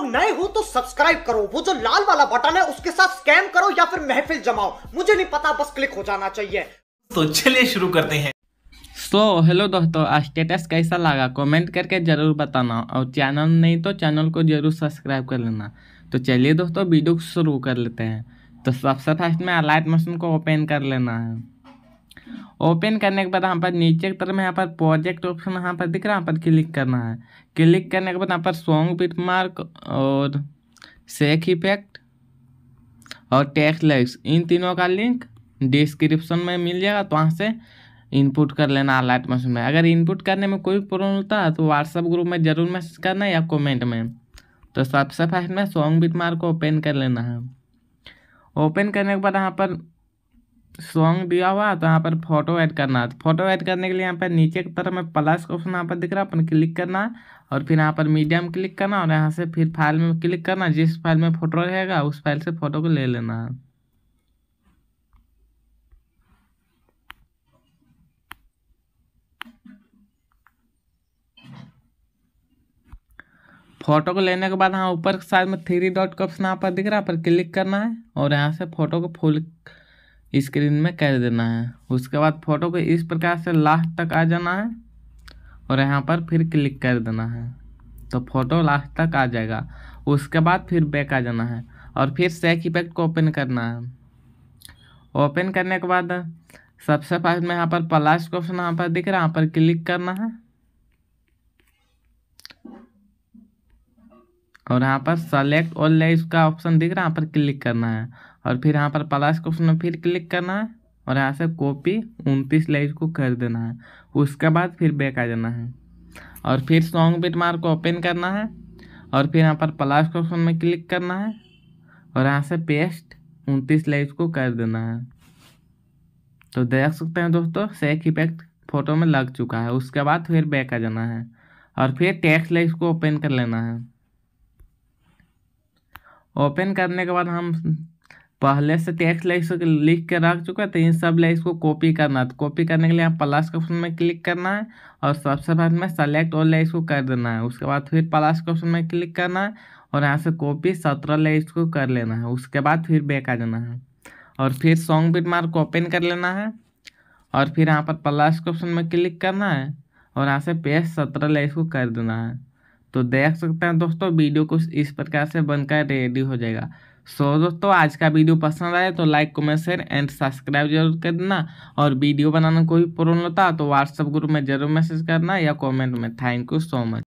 लोग नए हो तो सब्सक्राइब करो वो जो लाल वाला बटन है उसके साथ स्कैम करो या फिर महफिल जमाओ मुझे नहीं पता बस क्लिक हो जाना चाहिए तो चलिए शुरू करते हैं सो so, हेलो दोस्तों स्टेटस कैसा लगा कमेंट करके ज़रूर बताना और चैनल नहीं तो चैनल को ज़रूर सब्सक्राइब कर लेना तो चलिए दोस्तों वीडियो शुरू कर लेते हैं तो सबसे फर्स्ट में अलाइट मशीन को ओपन कर लेना है ओपन करने के बाद यहाँ पर नीचे की तरफ में यहाँ पर प्रोजेक्ट ऑप्शन यहाँ पर दिख रहा है यहाँ पर क्लिक करना है क्लिक करने के बाद यहाँ पर सॉन्ग बिट मार्क और सेक इफेक्ट और टैक्स लाइक्स इन तीनों का लिंक डिस्क्रिप्शन में मिल जाएगा तो वहाँ से इनपुट कर लेना अलर्ट मशीन में अगर इनपुट करने में कोई प्रॉब्लम होता है तो व्हाट्सअप ग्रुप में ज़रूर मैसेज करना या कमेंट में तो सबसे फर्स्ट में सॉन्ग बिट मार्क ओपन कर लेना है ओपन करने के बाद यहाँ पर सॉन्ग दिया हुआ तो यहाँ पर फोटो ऐड करना है फोटो तो ऐड करने के लिए यहाँ पर नीचे की तरफ में प्लस का ऑप्शन यहाँ पर दिख रहा है अपन क्लिक करना है और फिर यहाँ पर मीडियम क्लिक करना और यहाँ से फिर फाइल में क्लिक करना जिस फाइल में फोटो रहेगा उस फाइल से फोटो को ले लेना है फोटो को लेने के बाद हाँ ऊपर साइड में थ्री डॉट का ऑप्शन यहाँ पर दिख रहा है पर क्लिक करना है और यहाँ से फोटो को फुल स्क्रीन में कर देना है उसके बाद फ़ोटो को इस प्रकार से लास्ट तक आ जाना है और यहाँ पर फिर क्लिक कर देना है तो फोटो लास्ट तक आ जाएगा उसके बाद फिर बैक आ जाना है और फिर सेक इफेक्ट को ओपन करना है ओपन करने के बाद सबसे पहले में यहाँ पर प्लस का ऑप्शन यहाँ पर दिख रहा है यहाँ पर क्लिक करना है और यहाँ पर सेलेक्ट और ले का ऑप्शन दिख रहा है यहाँ पर क्लिक करना है और फिर यहाँ पर प्लस को उसमें में फिर क्लिक करना है और यहाँ से कॉपी उनतीस लाइज को कर देना है उसके बाद फिर बैक आ जाना है और फिर सॉन्ग बीट मार को ओपन करना है और फिर यहाँ पर प्लस को उसमें में क्लिक करना है और यहाँ से पेस्ट उनतीस लाइज को कर देना है तो देख सकते हैं दोस्तों सेक इफेक्ट फ़ोटो में लग चुका है उसके बाद फिर बैक आ जाना है और फिर टेक्स्ट लाइज को ओपन कर लेना है ओपन करने के बाद हम पहले से टेक्स्ट तो लाइस लिख के रख चुका है तो इन सब लाइस को कॉपी करना है तो कॉपी करने के लिए यहाँ प्लस के ऑप्शन में क्लिक करना है और सबसे बाद में सेलेक्ट और लाइस को कर देना है उसके बाद फिर प्लस के ऑप्शन में क्लिक करना है और यहाँ से कॉपी सत्रह लाइस को कर लेना है उसके बाद फिर बैक आ जाना है और फिर सॉन्ग बिट मार्क ओपन कर लेना है और फिर यहाँ पर प्लस के ऑप्शन में क्लिक करना है और यहाँ से पेज सत्रह लाइस को कर देना है तो देख सकते हैं दोस्तों वीडियो कुछ इस प्रकार से बनकर रेडी हो जाएगा सो so, दोस्तों आज का वीडियो पसंद आए तो like comment share and subscribe जरूर कर देना और वीडियो बनाने कोई प्रॉब्लम होता तो व्हाट्सएप ग्रुप में जरूर मैसेज करना या कमेंट में थैंक यू सो मच